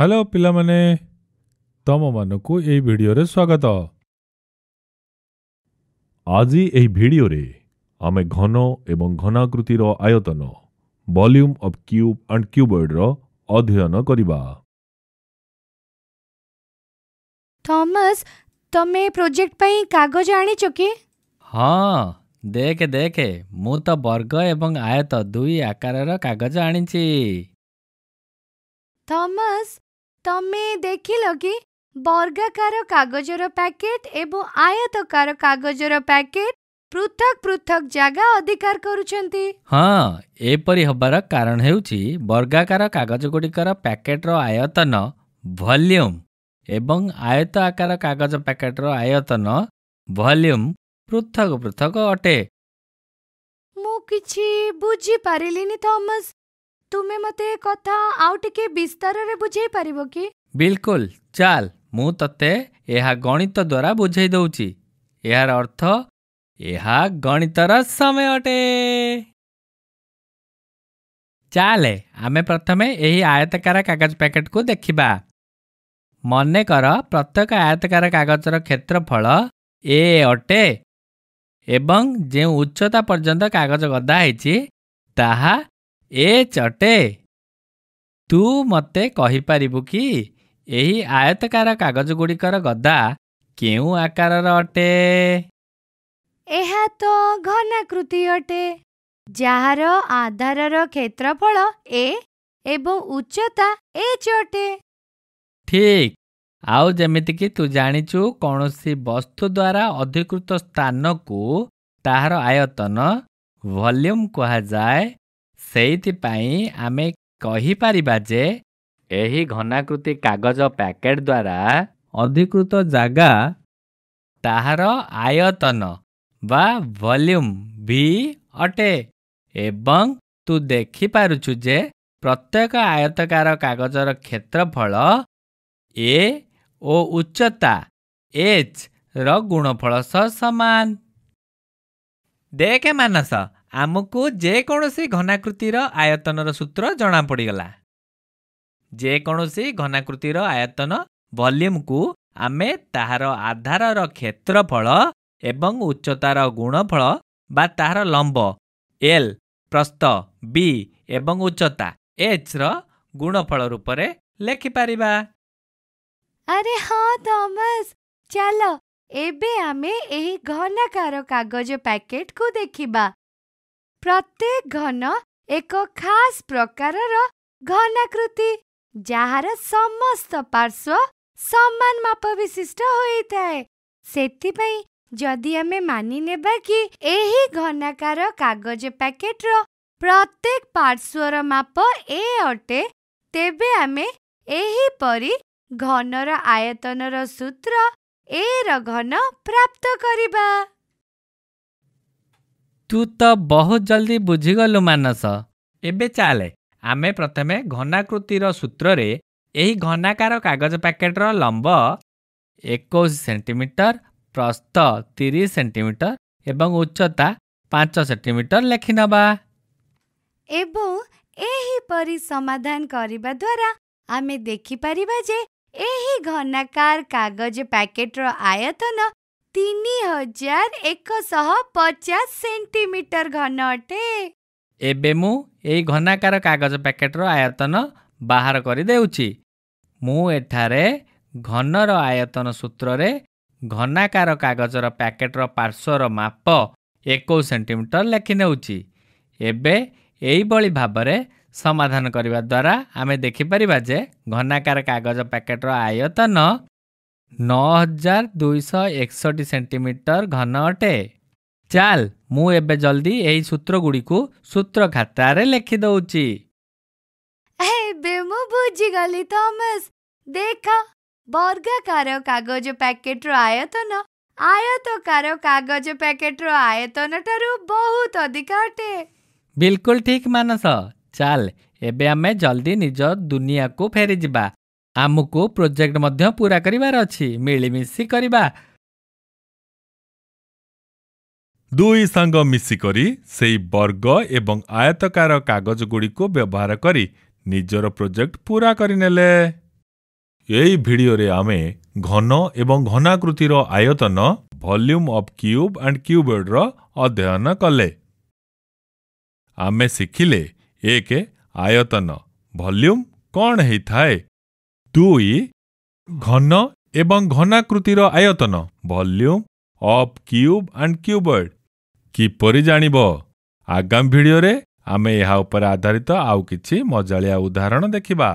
hello ପିଲାମାନେ ତମମାନଙ୍କୁ ଏହି ଭିଡ଼ିଓରେ ସ୍ୱାଗତ ଆଜି ଏହି ଭିଡ଼ିଓରେ ଆମେ ଘନ ଏବଂ ଘନାକୃତିର ଆୟତନ ଭଲ୍ୟୁମ୍ ଅଫ୍ କ୍ୟୁବ୍ ଆଣ୍ଡ କ୍ୟୁବଏଡ଼୍ର ଅଧ୍ୟୟନ କରିବା ଥମସ୍ ତମେ ପ୍ରୋଜେକ୍ଟ ପାଇଁ କାଗଜ ଆଣିଛ କି ହଁ ଦେଖେ ଦେଖେ ମୁଁ ତ ବର୍ଗ ଏବଂ ଆୟତ ଦୁଇ ଆକାରର କାଗଜ ଆଣିଛି ଥମସ୍ ତମେ ଦେଖିଲ କି ବର୍ଗାକାର କାଗଜର ପ୍ୟାକେଟ୍ ଏବଂ ଆୟତକାର କାଗଜର ପ୍ୟାକେଟ୍ ପୃଥକ୍ ପୃଥକ୍ ଜାଗା ଅଧିକାର କରୁଛନ୍ତି ହଁ ଏପରି ହେବାର କାରଣ ହେଉଛି ବର୍ଗାକାର କାଗଜଗୁଡ଼ିକର ପ୍ୟାକେଟ୍ର ଆୟତନ ଭଲ୍ୟୁମ୍ ଏବଂ ଆୟତ ଆକାର କାଗଜ ପ୍ୟାକେଟ୍ର ଆୟତନ ଭଲ୍ୟୁମ୍ ପୃଥକ୍ ପୃଥକ୍ ଅଟେ ମୁଁ କିଛି ବୁଝିପାରିଲିନି ଥମସ୍ ତୁମେ ମୋତେ ଏ କଥା ଆଉ ଟିକେ ବିସ୍ତାରରେ ବୁଝେଇ ପାରିବ କି ବିଲକୁଲ ଚାଲ ମୁଁ ତତେ ଏହା ଗଣିତ ଦ୍ୱାରା ବୁଝେଇ ଦେଉଛି ଏହାର ଅର୍ଥ ଏହା ଗଣିତର ସମୟ ଅଟେ ଚାଲେ ଆମେ ପ୍ରଥମେ ଏହି ଆୟତକାର କାଗଜ ପ୍ୟାକେଟକୁ ଦେଖିବା ମନେକର ପ୍ରତ୍ୟେକ ଆୟତକାର କାଗଜର କ୍ଷେତ୍ରଫଳ ଏ ଅଟେ ଏବଂ ଯେଉଁ ଉଚ୍ଚତା ପର୍ଯ୍ୟନ୍ତ କାଗଜ ଗଦା ହେଇଛି ତାହା ଏ ଚଟେ ତୁ ମୋତେ କହିପାରିବୁ କି ଏହି ଆୟତକାର କାଗଜଗୁଡ଼ିକର ଗଦା କେଉଁ ଆକାରର ଅଟେ ଏହା ତ ଘନାକୃତି ଅଟେ ଯାହାର ଆଧାରର କ୍ଷେତ୍ରଫଳ ଏ ଏବଂ ଉଚ୍ଚତା ଏଚ୍ ଅଟେ ଠିକ ଆଉ ଯେମିତିକି ତୁ ଜାଣିଛୁ କୌଣସି ବସ୍ତୁ ଦ୍ୱାରା ଅଧିକୃତ ସ୍ଥାନକୁ ତାହାର ଆୟତନ ଭଲ୍ୟୁମ୍ କୁହାଯାଏ ସେଇଥିପାଇଁ ଆମେ କହିପାରିବା ଯେ ଏହି ଘନାକୃତି କାଗଜ ପ୍ୟାକେଟ୍ ଦ୍ୱାରା ଅଧିକୃତ ଜାଗା ତାହାର ଆୟତନ ବା ଭଲ୍ୟୁମ୍ ଭି ଅଟେ ଏବଂ ତୁ ଦେଖିପାରୁଛୁ ଯେ ପ୍ରତ୍ୟେକ ଆୟତକାର କାଗଜର କ୍ଷେତ୍ରଫଳ ଏ ଓ ଉଚ୍ଚତା ଏଚ୍ ର ଗୁଣଫଳ ସହ ସମାନ ଦେଖେ ମାନସ ଆମକୁ ଯେକୌଣସି ଘନାକୃତିର ଆୟତନର ସୂତ୍ର ଜଣାପଡ଼ିଗଲା ଯେକୌଣସି ଘନାକୃତିର ଆୟତନ ଭଲ୍ୟୁମ୍କୁ ଆମେ ତାହାର ଆଧାରର କ୍ଷେତ୍ରଫଳ ଏବଂ ଉଚ୍ଚତାର ଗୁଣଫଳ ବା ତାହାର ଲମ୍ବ ଏଲ୍ ପ୍ରସ୍ତ ବି ଏବଂ ଉଚ୍ଚତା ଏଚ୍ର ଗୁଣଫଳ ରୂପରେ ଲେଖିପାରିବା ଆରେ ହଁ ଥମସ୍ ଚାଲ ଏବେ ଆମେ ଏହି ଘନାକାର କାଗଜ ପ୍ୟାକେଟ୍କୁ ଦେଖିବା ପ୍ରତ୍ୟେକ ଘନ ଏକ ଖାସ୍ ପ୍ରକାରର ଘନାକୃତି ଯାହାର ସମସ୍ତ ପାର୍ଶ୍ୱ ସମାନ ମାପ ବିଶିଷ୍ଟ ହୋଇଥାଏ ସେଥିପାଇଁ ଯଦି ଆମେ ମାନିନେବା କି ଏହି ଘନାକାର କାଗଜ ପ୍ୟାକେଟ୍ର ପ୍ରତ୍ୟେକ ପାର୍ଶ୍ୱର ମାପ ଏ ଅଟେ ତେବେ ଆମେ ଏହିପରି ଘନର ଆୟତନର ସୂତ୍ର ଏର ଘନ ପ୍ରାପ୍ତ କରିବା ତୁ ତ ବହୁତ ଜଲ୍ଦି ବୁଝିଗଲୁ ମାନସ ଏବେ ଚାଲେ ଆମେ ପ୍ରଥମେ ଘନାକୃତିର ସୂତ୍ରରେ ଏହି ଘନାକାର କାଗଜ ପ୍ୟାକେଟର ଲମ୍ବ ଏକୋଇଶ ସେଣ୍ଟିମିଟର ପ୍ରସ୍ତ ତିରିଶ ସେଣ୍ଟିମିଟର ଏବଂ ଉଚ୍ଚତା ପାଞ୍ଚ ସେଣ୍ଟିମିଟର ଲେଖିନେବା ଏବଂ ଏହିପରି ସମାଧାନ କରିବା ଦ୍ୱାରା ଆମେ ଦେଖିପାରିବା ଯେ ଏହି ଘନାକାର କାଗଜ ପ୍ୟାକେଟର ଆୟତନ ତିନି ହଜାର ଏକଶହ ପଚାଶ ସେଣ୍ଟିମିଟର ଘନ ଅଟେ ଏବେ ମୁଁ ଏଇ ଘନାକାର କାଗଜ ପ୍ୟାକେଟର ଆୟତନ ବାହାର କରିଦେଉଛି ମୁଁ ଏଠାରେ ଘନର ଆୟତନ ସୂତ୍ରରେ ଘନାକାର କାଗଜର ପ୍ୟାକେଟର ପାର୍ଶ୍ୱର ମାପ ଏକୋଇଶ ସେଣ୍ଟିମିଟର ଲେଖିନେଉଛି ଏବେ ଏଇଭଳି ଭାବରେ ସମାଧାନ କରିବା ଦ୍ୱାରା ଆମେ ଦେଖିପାରିବା ଯେ ଘନାକାର କାଗଜ ପ୍ୟାକେଟର ଆୟତନ 9261 सेंटीमीटर घन अटे चल मु एबे जल्दी एही सूत्र गुडी को सूत्र खाता रे लिखि दउची ए बेमु बुझी गली थॉमस देखा वर्गाकार कागज पैकेट रो आयतन आयतकार कागज पैकेट रो आयतन टरु बहुत अधिक अटे बिल्कुल ठीक मानस चल एबे हमें जल्दी निज दुनिया को फेरि जिबा ଆମକୁ ପ୍ରୋଜେକ୍ଟ ମଧ୍ୟ ପୁରା କରିବାର ଅଛି ମିଳିମିଶି କରିବା ଦୁଇ ସାଙ୍ଗ ମିଶିକରି ସେହି ବର୍ଗ ଏବଂ ଆୟତକାର କାଗଜଗୁଡ଼ିକୁ ବ୍ୟବହାର କରି ନିଜର ପ୍ରୋଜେକ୍ଟ ପୁରା କରିନେଲେ ଏହି ଭିଡ଼ିଓରେ ଆମେ ଘନ ଏବଂ ଘନାକୃତିର ଆୟତନ ଭଲ୍ୟୁମ୍ ଅଫ୍ କ୍ୟୁବ୍ ଆଣ୍ଡ କ୍ୟୁବେଡ୍ର ଅଧ୍ୟୟନ କଲେ ଆମେ ଶିଖିଲେ ଏକ ଆୟତନ ଭଲ୍ୟୁମ୍ କ'ଣ ହେଇଥାଏ ଦୁଇ ଘନ ଏବଂ ଘନାକୃତିର ଆୟତନ volume of cube and cuboid କିପରି ଜାଣିବ ଆଗାମୀ ଭିଡ଼ିଓରେ ଆମେ ଏହା ଉପରେ ଆଧାରିତ ଆଉ କିଛି ମଜାଳିଆ ଉଦାହରଣ ଦେଖିବା